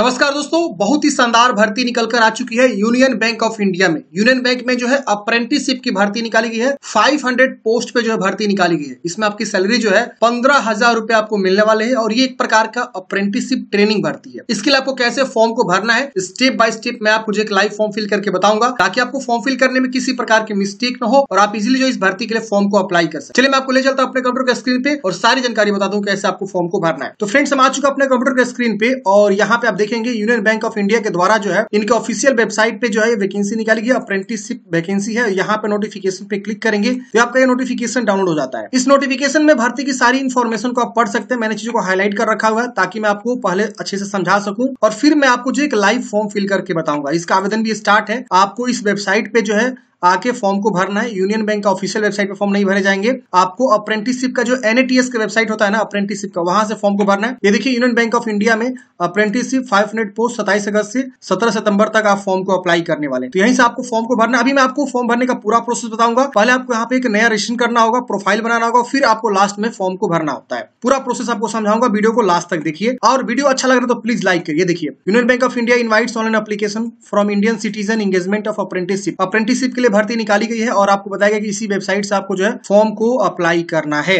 नमस्कार दोस्तों बहुत ही शानदार भर्ती निकलकर आ चुकी है यूनियन बैंक ऑफ इंडिया में यूनियन बैंक में जो है अप्रेंटिसशिप की भर्ती निकाली गई है 500 पोस्ट पे जो है भर्ती निकाली गई है इसमें आपकी सैलरी जो है पंद्रह हजार रूपए आपको मिलने वाले है और ये एक प्रकार का अप्रेंटिसशिप ट्रेनिंग भर्ती है इसके लिए आपको कैसे फॉर्म को भरना है स्टेप बाय स्टेप मैं आपको एक लाइव फॉर्म फिल करके बताऊंगा ताकि आपको फॉर्म फिल करने में किसी प्रकार की मिस्टेक न हो और आप इजिली जो इस भर्ती के लिए फॉर्म को अप्लाई कर सकते चलिए मैं आपको ले चलता हूँ अपने कंप्यूटर के स्क्रीन पे और सारी जानकारी बता दू कैसे आपको फॉर्म को भरना है तो फ्रेंड्स हम आ चुका अपने कंप्यूटर के स्क्रीन पे और यहाँ पे आप देख देखेंगे यूनियन बैंक ऑफ इंडिया के द्वारा जो है इनके ऑफिशियल वेबसाइट पे जो है वैकेंसी निकाली गई अप्रेंटिसशिप वैकेंसी है यहाँ पे नोटिफिकेशन पे क्लिक करेंगे तो आपका ये नोटिफिकेशन डाउनलोड हो जाता है इस नोटिफिकेशन में भर्ती की सारी इन्फॉर्मेशन को आप पढ़ सकते हैं मैंने चीजों को हाईलाइट कर रखा हुआ है ताकि मैं आपको पहले अच्छे से समझा सकूँ और फिर मैं आपको जो एक लाइव फॉर्म फिल करके बताऊंगा इसका आवेदन भी स्टार्ट है आपको इस वेबसाइट पे जो है आके फॉर्म को भरना है यूनियन बैंक का ऑफिशियल वेबसाइट पर फॉर्म नहीं भरे जाएंगे आपको अप्रेंटिसशिप का जो एनएटीएस का वेबसाइट होता है ना अप्रेंटिसशिप का वहां से फॉर्म को भरना है ये देखिए यूनियन बैंक ऑफ इंडिया में अप्रेंटिसशिप फाइव हंड्रेड पोस्ट सताइस अगस्त से सत्रह सितंबर तक आप फॉर्म को अप्लाई करने वाले तो यहीं से आपको फॉर्म को भरना अभी मैं आपको फॉर्म भरने का पूरा प्रोसेस बताऊंगा पहले आपको यहाँ पे एक नया रजिस्ट्रेशन करना होगा प्रोफाइल बनाना होगा फिर आपको लास्ट में फॉर्म को भरना होता है पूरा प्रोसेस आपको समझाऊंगा वीडियो को लास्ट तक देखिए और वीडियो अच्छा लग रहा है तो प्लीज लाइक करिए देखिए Union Bank of India invites online application from Indian citizen engagement of apprenticeship apprenticeship के लिए लिए भर्ती निकाली गई है और आपको बताया गया कि इसी वेबसाइट से आपको जो है फॉर्म को अप्लाई करना है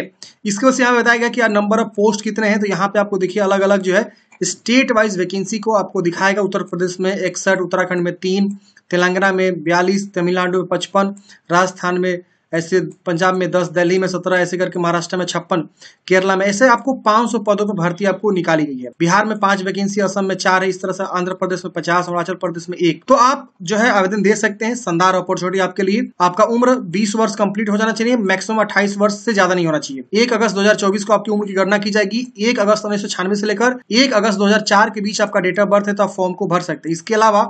इसके बाद यहाँ बताया गया कि नंबर ऑफ पोस्ट कितने हैं तो यहाँ पे आपको देखिए अलग अलग जो है स्टेट वाइज वैकेंसी को आपको दिखाएगा उत्तर प्रदेश में इकसठ उत्तराखंड में तीन तेलंगाना में बयालीस तमिलनाडु में पचपन राजस्थान में ऐसे पंजाब में दस दिल्ली में सत्रह ऐसे करके महाराष्ट्र में छप्पन केरला में ऐसे आपको पांच सौ पदों पर भर्ती आपको निकाली गई है बिहार में पांच वैकेंसी असम में चार है इस तरह से आंध्र प्रदेश में पचास अरुणाचल प्रदेश में एक तो आप जो है आवेदन दे सकते हैं शानदार अपॉर्चुनिटी आपके लिए आपका उम्र बीस वर्ष कम्प्लीट हो जाना चाहिए मैक्सिमम अट्ठाईस वर्ष से ज्यादा नहीं होना चाहिए एक अगस्त दो को आपकी उम्र की गणना की जाएगी एक अगस्त उन्नीस से लेकर एक अगस्त दो के बीच आपका डेट ऑफ बर्थ है तो आप फॉर्म को भर सकते हैं इसके अलावा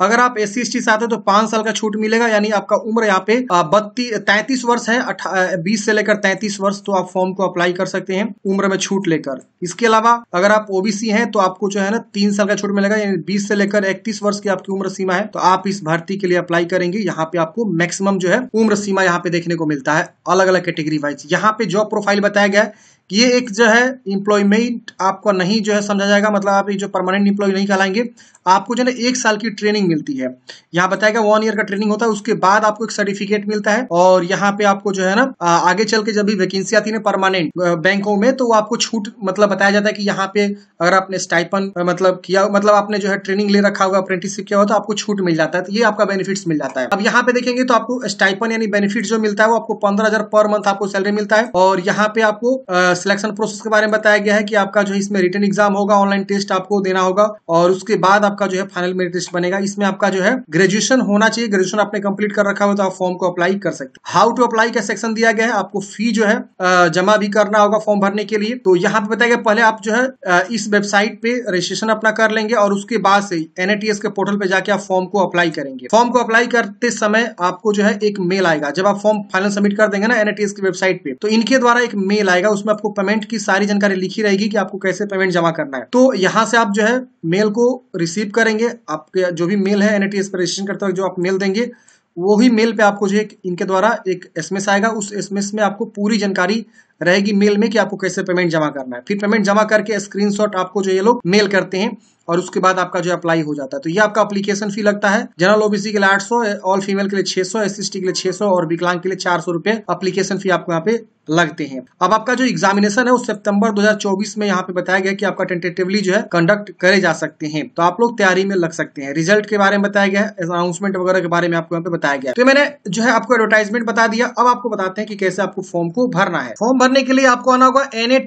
अगर आप एस सी से आते तो पांच साल का छूट मिलेगा यानी आपका उम्र यहाँ पे बत्तीस तैंतीस वर्ष है बीस से लेकर तैंतीस वर्ष तो आप फॉर्म को अप्लाई कर सकते हैं उम्र में छूट लेकर इसके अलावा अगर आप ओबीसी हैं तो आपको जो है ना तीन साल का छूट मिलेगा यानी बीस से लेकर इकतीस वर्ष की आपकी उम्र सीमा है तो आप इस भर्ती के लिए अप्लाई करेंगे यहाँ पे आपको मैक्सिमम जो है उम्र सीमा यहाँ पे देखने को मिलता है अलग अलग कैटेगरी वाइज यहाँ पे जॉब प्रोफाइल बताया गया है कि ये एक जो है इम्प्लॉयमेंट आपका नहीं जो है समझा जाएगा मतलब आप जो परमानेंट इम्प्लॉय नहीं कहलाएंगे आपको जो है एक साल की ट्रेनिंग मिलती है यहाँ बताया गया वन ईयर का ट्रेनिंग होता है उसके बाद आपको एक सर्टिफिकेट मिलता है और यहाँ पे आपको जो है ना आगे चल के जब भी वैकेंसी आती है परमानेंट बैंकों में तो आपको छूट मतलब बताया जाता है कि यहाँ पे अगर आपने स्टाइपन मतलब किया मतलब आपने जो है ट्रेनिंग ले रखा होगा अप्रेंटिसशिप किया हुआ तो आपको छूट मिल जाता है तो ये आपका बेनिफिट मिल जाता है अब यहाँ पे देखेंगे तो आपको स्टाइपन यानी बेनिफिट जो मिलता है वो आपको पंद्रह पर मंथ आपको सैलरी मिलता है और यहाँ पे आपको सिलेक्शन प्रोसेस के बारे में बताया गया है कि आपका जो इसमें रिटर्न एग्जाम होगा ऑनलाइन टेस्ट आपको देना होगा और उसके बाद आपका जो है फाइनल मेरिट लिस्ट बनेगा इसमें आपका जो है ग्रेजुएशन होना चाहिए ग्रेजुएशन आपने कंप्लीट कर रखा हो तो आप फॉर्म को अप्लाई कर सकते हैं हाउ टू अप्लाई का सेक्शन दिया गया है आपको फी जो है जमा भी करना होगा फॉर्म भरने के लिए तो यहाँ पे बताया गया पहले आप जो है इस वेबसाइट पे रजिस्ट्रेशन अपना कर लेंगे और उसके बाद से एनएटीएस के पोर्टल पे जाके आप फॉर्म को अप्लाई करेंगे फॉर्म को अप्लाई करते समय आपको जो है एक मेल आएगा जब आप फॉर्म फाइनल सबमिट कर देंगे ना एनएटीएस की वेबसाइट पे तो इनके द्वारा एक मेल आएगा उसमें आपको पेमेंट की सारी जानकारी लिखी रहेगी कि आपको कैसे पेमेंट जमा करना है तो यहाँ से आप जो है मेल को रिसीव करेंगे आपके जो भी मेल है एन पर रजिस्ट्रेशन करते वक्त जो आप मेल देंगे वो ही मेल पे आपको जो है इनके द्वारा एक एसएमएस आएगा उस एसएमएस में आपको पूरी जानकारी रहेगी मेल में कि आपको कैसे पेमेंट जमा करना है फिर पेमेंट जमा करके स्क्रीनशॉट आपको जो ये लोग मेल करते हैं और उसके बाद आपका जो अप्लाई हो जाता है तो ये आपका अप्लीकेशन फी लगता है जनरल ओबीसी के लिए आठ ऑल फीमेल के लिए छह सौ के लिए छह और विकलांग के लिए चार सौ रुपए फी आपको यहाँ पे लगते हैं अब आपका जो एग्जामिनेशन है वो सितंबर 2024 में यहाँ पे बताया गया कि आपका टेंटेटिवली जो है कंडक्ट करे जा सकते हैं तो आप लोग तैयारी में लग सकते हैं रिजल्ट के बारे में बताया गया है अनाउंसमेंट वगैरह के बारे में आपको यहाँ पे बताया गया तो मैंने जो है आपको एडवर्टाइजमेंट बता दिया अब आपको बताते हैं कि कैसे आपको फॉर्म को भरना है फॉर्म भरने के लिए आपको आना होगा एन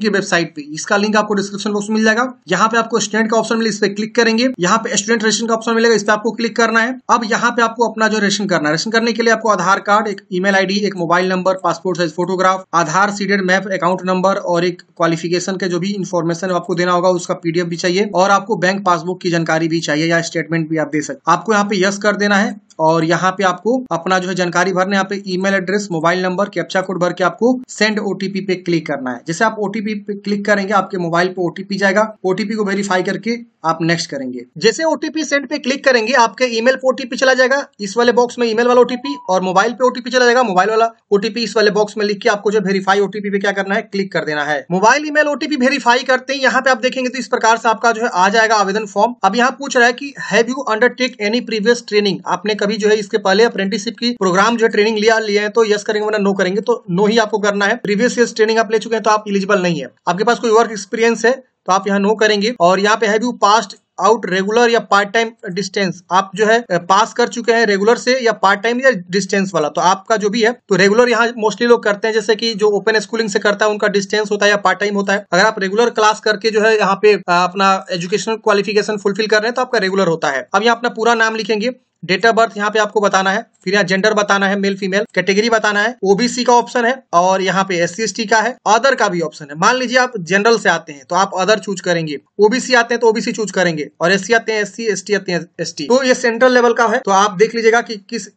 की वेबसाइट पे इसका लिंक आपको डिस्क्रिप्शन बॉक्स मिल जाएगा यहाँ पे आपको स्टूडेंट का ऑप्शन मिले इस पर क्लिक करेंगे यहाँ पे स्टूडेंट रेशन का ऑप्शन मिलेगा इस पर आपको क्लिक करना है अब यहाँ पे आपको अपना जो रेशन करना है रेशन करने के लिए आपको आधार कार्ड एक ईमेल आईडी, एक mobile number passport size photograph Aadhaar seeded mapped account number और एक क्वालिफिकेशन के जो भी इन्फॉर्मेशन आपको देना होगा उसका पीडीएफ भी चाहिए और आपको बैंक पासबुक की जानकारी भी चाहिए या स्टेटमेंट भी आप दे सकते आपको यहाँ पे यस कर देना है और यहाँ पे आपको अपना जो है जानकारी भरना यहाँ पे email address mobile number captcha code भर के आपको सेंड ओटीपी पे क्लिक करना है जैसे आप ओटीपी पे क्लिक करेंगे आपके मोबाइल पे ओटीपी जाएगा ओटीपी को वेरीफाई करके आप नेक्स्ट करेंगे जैसे ओटीपी सेंड पे क्लिक करेंगे आपके ईमेल पे ओटीपी चला जाएगा इस वाले बॉक्स में ईमेल वाला ओटीपी और मोबाइल पे ओटीपी चला जाएगा मोबाइल वाला ओटीपी इस वाले बॉक्स में लिख के आपको जो वेरीफाई ओटीपी पे क्या करना है क्लिक कर देना है मोबाइल ईमेल ओटीपी वेरीफाई करते हैं यहाँ पे आप देखेंगे तो इस प्रकार से आपका जो है आ जाएगा आवेदन फॉर्म अब यहाँ पूछ रहा है की have you undertake any previous training आपने कभी जो है इसके पहले अप्रेंटिसिप की प्रोग्राम जो है ट्रेनिंग लिया लिया है तो यस करेंगे वरना नो करेंगे तो नो ही आपको करना है प्रीवियस ईयर ट्रेनिंग आप ले चुके हैं तो आप इलिजिबल नहीं है आपके पास कोई वर्क एक्सपीरियंस है तो आप यहाँ नो करेंगे और यहाँ पे have you passed out regular या पार्ट टाइम डिस्टेंस आप जो है पास कर चुके हैं रेगुलर से या पार्ट टाइम या डिस्टेंस वाला तो आपका जो भी है तो रेगुलर यहाँ मोस्टली लोग करते हैं जैसे कि जो ओपन स्कूलिंग से करता है उनका डिस्टेंस होता है या पार्ट टाइम होता है अगर आप रेगुलर क्लास करके जो है यहाँ पे अपना एजुकेशनल क्वालिफिकेशन फुलफिल कर रहे हैं तो आपका रेगुलर होता है अब यहाँ अपना पूरा नाम लिखेंगे डेट ऑफ बर्थ यहाँ पे आपको बताना है फिर यहाँ जेंडर बताना है मेल फीमेल कैटेगरी बताना है ओबीसी का ऑप्शन है और यहाँ पे एस सी का है अदर का भी ऑप्शन है मान लीजिए आप जनरल से आते हैं तो आप अदर चूज करेंगे ओबीसी आते हैं तो ओबीसी चूज करेंगे और एस आते हैं एस सी आते हैं एस तो ये सेंट्रल लेवल का है तो आप देख लीजिएगा कि किस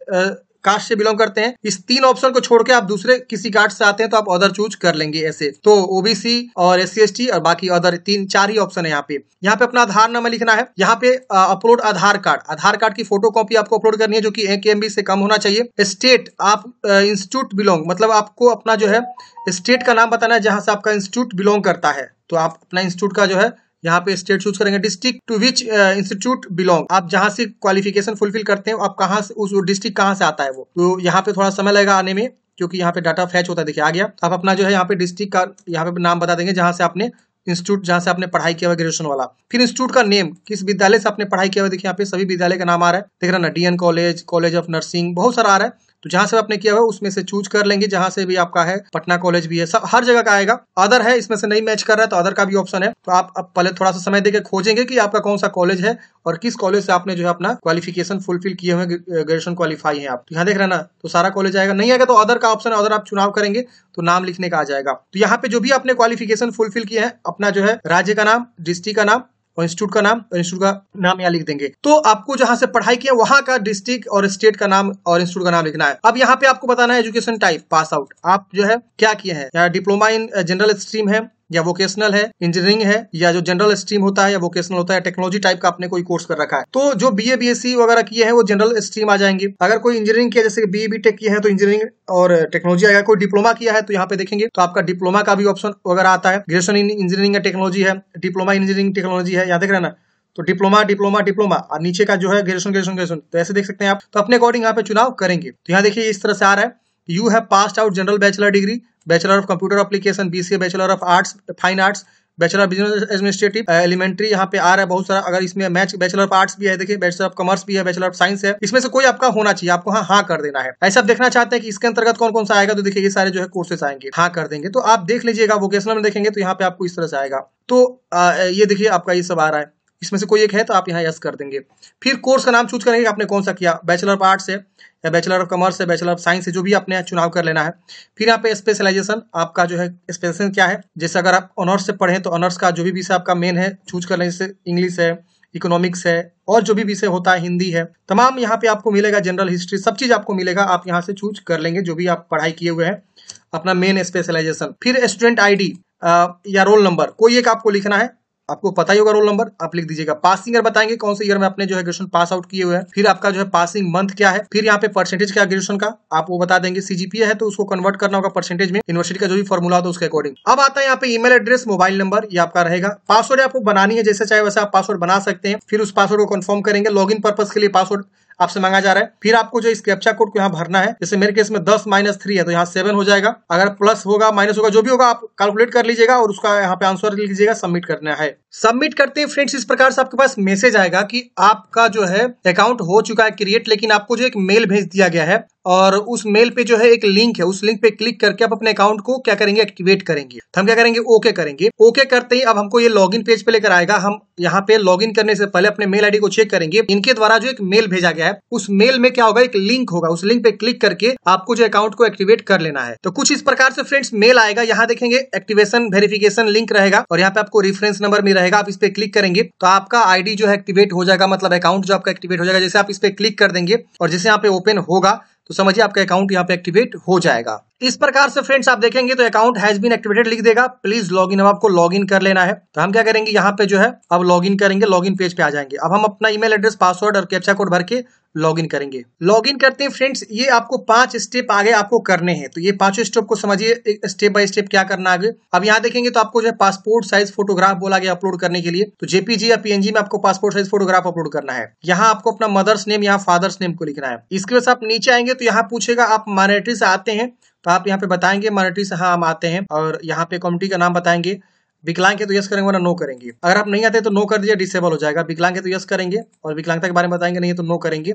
कास्ट से बिलोंग करते हैं इस तीन ऑप्शन को छोड़ के आप दूसरे किसी कास्ट से आते हैं तो आप अदर चूज कर लेंगे ऐसे तो ओबीसी और एस सी और बाकी अदर तीन चार ही ऑप्शन है यहाँ पे यहाँ पे अपना आधार नंबर लिखना है यहाँ पे upload Aadhaar card Aadhaar card की फोटो कॉपी आपको अपलोड करनी है जो की एक से कम होना चाहिए स्टेट आप इंस्टीट्यूट बिलोंग मतलब आपको अपना जो है स्टेट का नाम बताना है जहां से आपका इंस्टीट्यूट बिलोंग करता है तो आप अपना इंस्टीट्यूट का जो है यहाँ पे स्टेट चूज करेंगे district to which institute belong आप जहाँ से क्वालिफिकेशन फुलफिल करते हैं आप कहाँ से उस डिस्ट्रिक्ट कहाँ से आता है वो तो यहाँ पे थोड़ा समय लगेगा आने में क्योंकि यहाँ पे डाटा फैच होता है देखिए आ गया आप अपना जो है यहाँ पे डिस्ट्रिक्ट का यहाँ पे नाम बता देंगे जहाँ से आपने इंस्टीट्यूट जहाँ से आपने पढ़ाई किया हुआ ग्रेजुएशन वाला फिर इंस्टीट्यूट का नेम किस विद्यालय से आपने पढ़ाई किया हुआ देखिए यहाँ पे सभी विद्यालय का नाम आ रहा है देख रहा ना DN college college of nursing बहुत सारा आ रहा है तो जहां से आपने किया हुआ उसमें से चूज कर लेंगे जहां से भी आपका है पटना कॉलेज भी है सब हर जगह का आएगा अदर है इसमें से नहीं मैच कर रहा है तो अदर का भी ऑप्शन है तो आप पहले थोड़ा सा समय देकर खोजेंगे कि आपका कौन सा कॉलेज है और किस कॉलेज से आपने जो है अपना क्वालिफिकेशन फुलफिल किए हुए ग्रेजुएशन क्वालिफाई है आप तो यहाँ देख रहे ना तो सारा कॉलेज आएगा नहीं आएगा तो अदर का ऑप्शन है अदर आप चुनाव करेंगे तो नाम लिखने का आ जाएगा तो यहाँ पे जो भी आपने क्वालिफिकेशन फुलफिल किया है अपना जो है राज्य का नाम डिस्ट्रिक्ट का नाम और इंस्टीट्यूट का नाम इंस्टीट्यूट का नाम यहाँ लिख देंगे तो आपको जहां से पढ़ाई किया वहां का डिस्ट्रिक्ट और स्टेट का नाम और इंस्टीट्यूट का नाम लिखना है अब यहाँ पे आपको बताना है एजुकेशन टाइप पास आउट आप जो है क्या किए हैं डिप्लोमा इन जनरल स्ट्रीम है या वोकेशनल है इंजीनियरिंग है या जो जनरल स्ट्रीम होता है या वोकेशनल होता है टेक्नोलॉजी टाइप का आपने कोई कोर्स कर रखा है तो जो B A B S C वगैरह किए हैं वो जनरल स्ट्रीम आ जाएंगे अगर कोई इंजीनियरिंग किया जैसे बी ए बी टेक किया है तो इंजीनियरिंग और टेक्नोलॉजी आएगा कोई डिप्लोमा किया है तो यहाँ पे देखेंगे तो आपका डिप्लोमा का भी ऑप्शन वगैरह आता है ग्रेजुएशन इन इंजीनियरिंग टेक्नोलॉजी है डिप्लोमा इंजीनियरिंग टेक्नोलॉजी है याद देख रहे ना तो डिप्लोमा डिप्लोमा डिप्लोमा और नीचे का जो है ग्रेजुएशन ग्रेजुएशन ग्रेजुएशन तो ऐसे देख सकते हैं आप तो अपने अकॉर्डिंग यहाँ पे चुनाव करेंगे तो यहाँ देखिए इस तरह से आ रहा है you have passed out general bachelor degree bachelor of computer application bca bachelor of arts fine arts bachelor business administrative elementary यहाँ पे आ रहा है बहुत सारा अगर इसमें मैच बैचलर ऑफ आर्ट्स भी है देखिए बैचलर ऑफ कॉमर्स भी है बैचलर ऑफ साइंस है इसमें से कोई आपका होना चाहिए आपको हाँ हाँ कर देना है ऐसा आप देखना चाहते हैं कि इसके अंतर्गत कौन कौन सा आएगा तो देखिए ये सारे जो है कोर्सेस आएंगे हाँ कर देंगे तो आप देख लीजिएगा वोकेशनल में देखेंगे तो यहाँ पे आपको इस तरह से आएगा तो आ, ये देखिए आपका ये सब आ रहा है इसमें से कोई एक है तो आप यहाँ यस कर देंगे फिर कोर्स का नाम चूज करेंगे आपने कौन सा किया बैचलर ऑफ आर्ट्स है या बैचलर ऑफ कॉमर्स है बैचलर ऑफ साइंस है जो भी आपने चुनाव कर लेना है फिर यहाँ पे स्पेशलाइजेशन आपका जो है स्पेशलाइजेशन क्या है जैसे अगर आप ऑनर्स से पढ़ें तो ऑनर्स का जो भी विषय आपका मेन है चूज कर लें जैसे इंग्लिश है इकोनॉमिक्स है और जो भी विषय होता है हिंदी है तमाम यहाँ पे आपको मिलेगा जनरल हिस्ट्री सब चीज आपको मिलेगा आप यहाँ से चूज कर लेंगे जो भी आप पढ़ाई किए हुए हैं अपना मेन स्पेशलाइजेशन फिर स्टूडेंट आईडी या रोल नंबर कोई एक आपको लिखना है आपको पता ही होगा रोल नंबर आप लिख दीजिएगा पासिंग ईयर बताएंगे कौन से ईयर में आपने जो है ग्रेजुएशन पास आउट किए हुए हैं फिर आपका जो है पासिंग मंथ क्या है फिर यहाँ पे परसेंटेज क्या ग्रेजुएशन का आप वो बता देंगे सीजीपीए है तो उसको कन्वर्ट करना होगा परसेंटेज में यूनिवर्सिटी का जो भी फॉर्मूला होता है उसके अकॉर्डिंग अब आता है यहाँ पे ईमेल एड्रेस मोबाइल नंबर ये आपका रहेगा पासवर्ड आपको बनानी है जैसे चाहे वैसे आप पासवर्ड बना सकते हैं फिर उस पासवर्ड को कन्फर्म करेंगे लॉग इन पर्पज के लिए पासवर्ड आपसे मांगा जा रहा है फिर आपको जो इस कैप्चा अच्छा कोड को यहाँ भरना है जैसे मेरे केस में दस माइनस थ्री है तो यहाँ सेवन हो जाएगा अगर प्लस होगा माइनस होगा जो भी होगा आप कैलकुलेट कर लीजिएगा और उसका यहाँ पे आंसर लीजिएगा सबमिट करना है सबमिट करते हैं फ्रेंड्स इस प्रकार से आपके पास मैसेज आएगा की आपका जो है अकाउंट हो चुका है क्रिएट लेकिन आपको जो एक मेल भेज दिया गया है और उस मेल पे जो है एक लिंक है उस लिंक पे क्लिक करके आप अपने अकाउंट को क्या करेंगे एक्टिवेट करेंगे तो हम क्या करेंगे ओके करेंगे ओके करते ही अब हमको ये लॉगिन पेज पे लेकर आएगा हम यहाँ पे लॉगिन करने से पहले अपने मेल आईडी को चेक करेंगे इनके द्वारा जो एक मेल भेजा गया है उस मेल में क्या होगा एक लिंक होगा उस लिंक पे क्लिक करके आपको जो अकाउंट को एक्टिवेट कर लेना है तो कुछ इस प्रकार से फ्रेंड्स मेल आएगा यहाँ देखेंगे एक्टिवेशन वेरिफिकेशन लिंक रहेगा और यहाँ पे आपको रेफरेंस नंबर भी रहेगा आप इस पे क्लिक करेंगे तो आपका आईडी जो है एक्टिवेट हो जाएगा मतलब अकाउंट जो आपका एक्टिवेट हो जाएगा जैसे आप इस पे क्लिक कर देंगे और जैसे यहाँ पे ओपन होगा तो समझिए आपका अकाउंट यहाँ पे एक्टिवेट हो जाएगा इस प्रकार से फ्रेंड्स आप देखेंगे तो अकाउंट हैज बीन एक्टिवेटेड लिख देगा प्लीज लॉग इन अब आपको लॉग इन कर लेना है तो हम क्या करेंगे यहाँ पे जो है अब लॉग इन करेंगे लॉग इन पेज पे आ जाएंगे अब हम अपना ईमेल एड्रेस पासवर्ड और कैप्चा कोड भर के लॉग इन करेंगे लॉग इन करते हैं फ्रेंड्स ये आपको पांच स्टेप आगे आपको करने हैं तो ये पांचों स्टेप को समझिए स्टेप बाय स्टेप क्या करना आगे अब यहाँ देखेंगे तो आपको जो है पासपोर्ट साइज फोटोग्राफ बोला गया अपलोड करने के लिए तो जेपीजी या पीएनजी में आपको पासपोर्ट साइज फोटोग्राफ अपलोड करना है यहाँ आपको अपना मदर्स नेम यहाँ फादर्स नेम को लिखना है इसके वजह से आप नीचे आएंगे तो यहाँ पूछेगा आप मानेट्री से आते हैं तो आप यहाँ पे बताएंगे मराठी से हाँ हम आते हैं और यहाँ पे कम्युनिटी का नाम बताएंगे विकलांग है तो यस करेंगे वरना नो करेंगे अगर आप नहीं आते तो नो कर दीजिए डिसेबल हो जाएगा विकलांग है तो यस करेंगे और विकलांगता के बारे में बताएंगे नहीं तो नो करेंगे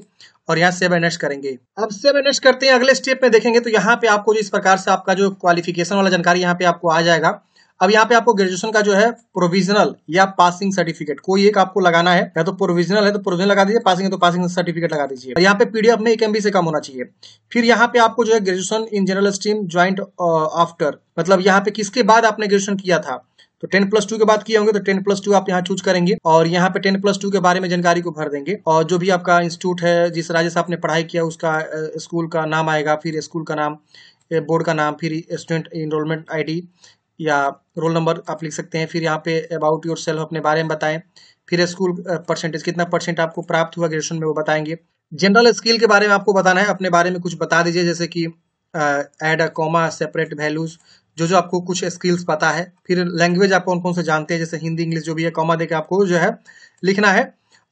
और यहाँ सेव एंड करेंगे अब सेव एंड करते हैं अगले स्टेप में देखेंगे तो यहाँ पे आपको जो इस प्रकार से आपका जो क्वालिफिकेशन वाला जानकारी यहाँ पे आपको आ जाएगा अब यहाँ पे आपको ग्रेजुएशन का जो है प्रोविजनल या पासिंग सर्टिफिकेट कोई एक आपको लगाना है या तो प्रोविजनल है तो प्रोविजनल लगा दीजिए पासिंग है तो पासिंग सर्टिफिकेट लगा दीजिए और यहाँ पे पीडीएफ में एक एमबी से कम होना चाहिए फिर यहाँ पे आपको जो है graduation in general stream joint after मतलब यहाँ पे किसके बाद आपने ग्रेजुएशन किया था तो टेन प्लस टू के बाद किए होंगे तो टेन प्लस टू आप यहाँ चूज करेंगे और यहाँ पे टेन प्लस टू के बारे में जानकारी को भर देंगे और जो भी आपका इंस्टीट्यूट है जिस राज्य से आपने पढ़ाई किया उसका स्कूल का नाम आएगा फिर स्कूल का नाम बोर्ड का नाम फिर स्टूडेंट इनरोलमेंट आईडी या रोल नंबर आप लिख सकते हैं फिर यहाँ पे अबाउट योर सेल्फ अपने बारे में बताएं फिर स्कूल परसेंटेज कितना परसेंट आपको प्राप्त हुआ ग्रेजुएशन में वो बताएंगे जनरल स्किल के बारे में आपको बताना है अपने बारे में कुछ बता दीजिए जैसे कि add a comma separate values जो जो आपको कुछ स्किल्स पता है फिर लैंग्वेज आप कौन कौन से जानते हैं जैसे हिंदी इंग्लिश जो भी है कॉमा देकर आपको जो है लिखना है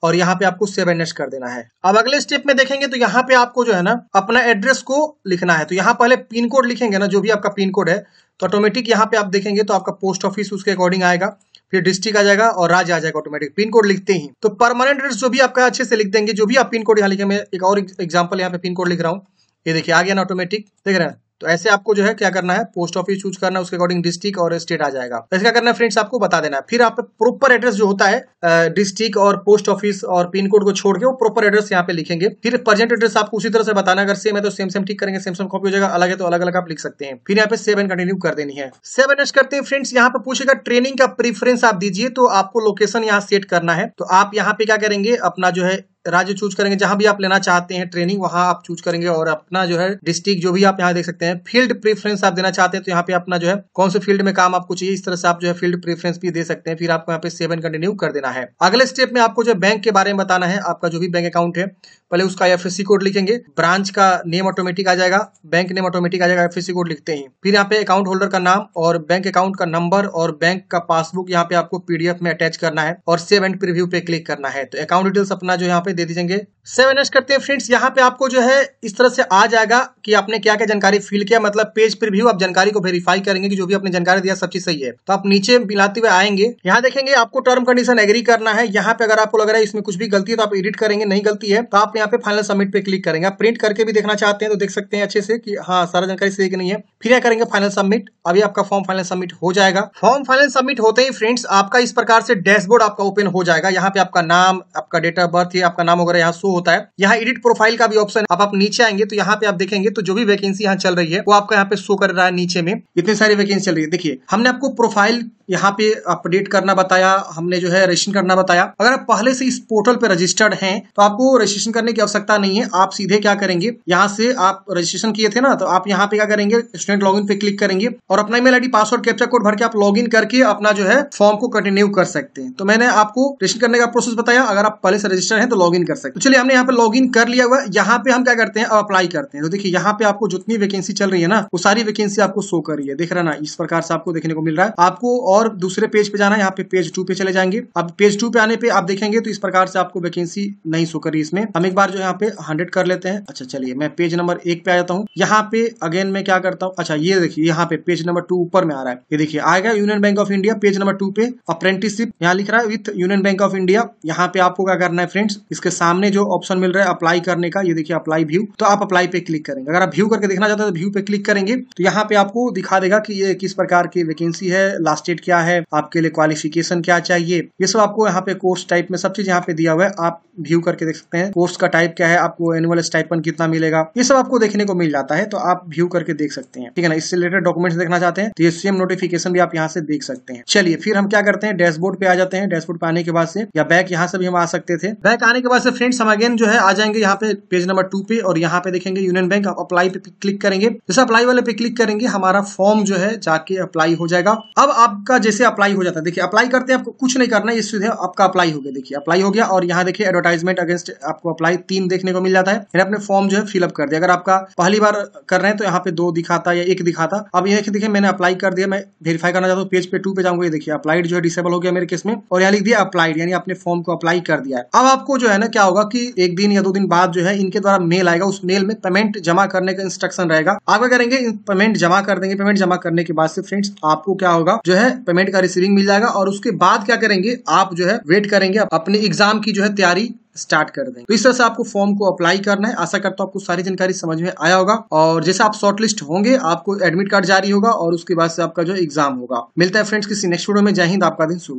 और यहाँ पे आपको सेव एंड कर देना है अब अगले स्टेप में देखेंगे तो यहाँ पे आपको जो है ना अपना एड्रेस को लिखना है तो यहाँ पहले पिन कोड लिखेंगे ना जो भी आपका पिन कोड है तो ऑटोमेटिक यहाँ पे आप देखेंगे तो आपका पोस्ट ऑफिस उसके अकॉर्डिंग आएगा फिर डिस्ट्रिक्ट आ जाएगा और राज्य आ जाएगा ऑटोमेटिक पिन कोड लिखते ही तो परमानेंट एड्रेस जो भी आपका अच्छे से लिख देंगे जो भी आप पिन कोड यहाँ लिखे मैं एक और एग्जाम्पल यहाँ पे पिन कोड लिख रहा हूँ ये देखिए आ गया ना ऑटोमेटिक देख रहे हैं तो ऐसे आपको जो है क्या करना है पोस्ट ऑफिस चूज करना है उसके अकॉर्डिंग डिस्ट्रिक्ट और स्टेट आ जाएगा तो ऐसे क्या करना है फ्रेंड्स आपको बता देना है फिर आप प्रॉपर एड्रेस जो होता है डिस्ट्रिक्ट और पोस्ट ऑफिस और पिन कोड को छोड़ के वो प्रॉपर एड्रेस यहाँ पे लिखेंगे फिर प्रेजेंट एड्रेस आपको उसी तरह से बताना अगर सेम है तो सेम सेम ठीक करेंगे सेम सेम कॉपी हो जाएगा अलग है तो अलग अलग आप लिख सकते हैं फिर यहाँ पे सेवन कंटिन्यू कर देनी है सेवन एच करते हैं फ्रेंड्स यहाँ पे पूछेगा ट्रेनिंग का प्रीफरेंस आप दीजिए तो आपको लोकेशन यहाँ सेट करना है तो आप यहाँ पे क्या करेंगे अपना जो है राज्य चूज करेंगे जहां भी आप लेना चाहते हैं ट्रेनिंग वहां आप चूज करेंगे और अपना जो है डिस्ट्रिक्ट जो भी आप यहाँ देख सकते हैं फील्ड प्रीफरेंस आप देना चाहते हैं तो यहाँ पे अपना जो है कौन से फील्ड में काम आपको चाहिए इस तरह से आप जो है फील्ड प्रीफरेंस भी दे सकते हैं फिर आपको यहाँ पे सेवन कंटिन्यू कर देना है अगले स्टेप में आपको जो बैंक के बारे में बताना है आपका जो भी बैंक अकाउंट है पहले उसका एफ कोड लिखेंगे ब्रांच का नेम ऑटोमेटिक आ जाएगा बैंक नेम ऑटोमेटिक आ जाएगा एफ कोड लिखते ही फिर यहाँ पे अकाउंट होल्डर का नाम और बैंक अकाउंट का नंबर और बैंक का पासबुक यहाँ पे आपको पीडीएफ में अटैच करना है और सेव एंड प्रीव्यू पे क्लिक करना है तो अकाउंट डिटेल्स अपना जो यहाँ पे दे दीजिए सेव एंड करते हैं फ्रेंड्स यहाँ पे आपको जो है इस तरह से आ जाएगा कि आपने क्या क्या जानकारी फिल किया मतलब पेज प्रीव्यू आप जानकारी को वेरीफाई करेंगे कि जो भी आपने जानकारी दिया सब चीज सही है तो आप नीचे मिलाते हुए आएंगे यहाँ देखेंगे आपको टर्म कंडीशन एग्री करना है यहाँ पे अगर आपको लग रहा है इसमें कुछ भी गलती है तो आप एडिट करेंगे नहीं गलती है तो आप यहाँ पे फाइनल सबमिट पे क्लिक करेंगे आप प्रिंट करके भी देखना चाहते हैं तो देख सकते हैं अच्छे से कि हाँ सारा जानकारी सही कि नहीं है फिर यहाँ करेंगे फाइनल सबमिट अभी आपका फॉर्म फाइनल सबमिट हो जाएगा फॉर्म फाइनल सबमिट होते ही फ्रेंड्स आपका इस प्रकार से डैशबोर्ड आपका ओपन हो जाएगा यहाँ पे आपका नाम आपका डेट ऑफ बर्थ आपका नाम वगैरह यहाँ शो होता है यहाँ एडिट प्रोफाइल का भी ऑप्शन आप, आप नीचे आएंगे तो यहाँ पे आप देखेंगे तो जो भी वैकेंसी यहाँ चल रही है वो आपका यहाँ पे शो कर रहा है नीचे में इतनी सारी वैकेंसी चल रही है देखिए हमने आपको प्रोफाइल यहाँ पे अपडेट करना बताया हमने जो है रजिस्ट्रेशन करना बताया अगर आप पहले से इस पोर्टल पे रजिस्टर्ड हैं तो आपको रजिस्ट्रेशन करने की आवश्यकता नहीं है आप सीधे क्या करेंगे यहाँ से आप रजिस्ट्रेशन किए थे ना तो आप यहाँ पे क्या करेंगे स्टूडेंट लॉग पे क्लिक करेंगे और अपना email I password captcha code भर के आप लॉग करके अपना जो है फॉर्म को कंटिन्यू कर सकते हैं तो मैंने आपको रजिस्ट्रेशन करने का प्रोसेस बताया अगर आप पहले से रजिस्टर है तो लॉग कर सकते तो चलिए हमने यहाँ पे लॉग कर लिया हुआ यहाँ पे हम क्या करते हैं अब अप्लाई करते हैं तो देखिए यहाँ पे आपको जितनी वैकेंसी चल रही है ना वो सारी वैकेंसी आपको शो कर रही है देख रहा ना इस प्रकार से आपको देखने को मिल रहा है आपको और दूसरे पेज पे जाना है यहाँ पे पेज टू पे चले जाएंगे अब पेज टू पे आने पे आप देखेंगे तो इस प्रकार से आपको वैकेंसी नहीं शो करी इसमें हम एक बार जो यहाँ पे हंड्रेड कर लेते हैं अच्छा चलिए मैं पेज नंबर एक पे आ जाता हूँ यहाँ पे अगेन मैं क्या करता हूँ अच्छा ये देखिए यहाँ पे पेज नंबर टू ऊपर में आ रहा है ये देखिए आएगा Union Bank of India page number two पे अप्रेंटिसिप यहाँ लिख रहा है with Union Bank of India यहाँ पे आपको क्या करना है फ्रेंड्स इसके सामने जो ऑप्शन मिल रहा है अप्लाई करने का ये देखिए अप्लाई व्यू तो आप अप्लाई पे क्लिक करेंगे अगर आप व्यू करके देखना चाहते हैं तो व्यू पे क्लिक करेंगे तो यहाँ पे आपको दिखा देगा कि ये किस प्रकार की वैकेंसी है लास्ट डेट क्या है आपके लिए क्वालिफिकेशन क्या चाहिए ये सब आपको यहाँ पे कोर्स टाइप में सब चीज यहाँ पे दिया हुआ है आप व्यू करके देख सकते हैं कोर्स का टाइप क्या है आपको एनुअल स्टाइपन कितना मिलेगा ये सब आपको देखने को मिल जाता है तो आप व्यू करके देख सकते हैं ठीक है ना इससे रिलेटेड डॉक्यूमेंट्स देखना चाहते हैं तो ये सेम नोटिफिकेशन भी आप यहाँ से देख सकते हैं चलिए फिर हम क्या करते हैं डैशबोर्ड पे आ जाते हैं डैशबोर्ड पे आने के बाद से या बैक यहाँ से भी हम आ सकते थे बैक आने के बाद से फ्रेंड्स हम अगेन जो है आ जाएंगे यहाँ पे पेज नंबर टू पे और यहाँ पे देखेंगे यूनियन बैंक आप अप्लाई पे क्लिक करेंगे जैसे अप्लाई वाले पे क्लिक करेंगे हमारा फॉर्म जो है जाके अप्लाई हो जाएगा अब आपका आपका जैसे अप्लाई हो जाता है देखिए अप्लाई करते हैं आपको कुछ नहीं करना ये सीधे आपका अप्लाई हो गया देखिए अप्लाई हो गया और यहाँ देखिए एडवर्टाइजमेंट अगेंस्ट आपको अप्लाई तीन देखने को मिल जाता है फिर अपने फॉर्म जो है फिलअप कर दिया अगर आपका पहली बार कर रहे हैं तो यहाँ पे दो दिखाता या एक दिखाता अब ये देखिए मैंने अप्लाई कर दिया मैं वेरीफाई करना चाहता हूँ पेज पे टू पे जाऊंगा ये देखिए अप्लाइड जो है डिसेबल हो गया मेरे केस में और यहाँ लिख दिया अप्लाइड यानी अपने फॉर्म को अप्लाई कर दिया है अब आपको जो है ना क्या होगा की एक दिन या दो दिन बाद जो है इनके द्वारा मेल आएगा उस मेल में पेमेंट जमा करने का इंस्ट्रक्शन रहेगा आप क्या करेंगे पेमेंट जमा कर देंगे पेमेंट जमा करने के बाद से फ्रेंड्स आपको क्या होगा जो है पेमेंट का रिसीविंग मिल जाएगा और उसके बाद क्या करेंगे आप जो है वेट करेंगे अपने एग्जाम की जो है तैयारी स्टार्ट कर देंगे तो इस तरह से आपको फॉर्म को अप्लाई करना है आशा करता हूँ आपको सारी जानकारी समझ में आया होगा और जैसे आप शॉर्टलिस्ट होंगे आपको एडमिट कार्ड जारी होगा और उसके बाद से आपका जो एग्जाम होगा मिलता है फ्रेंड्स किसी नेक्स्ट वीडियो में जय हिंद आपका दिन शुरू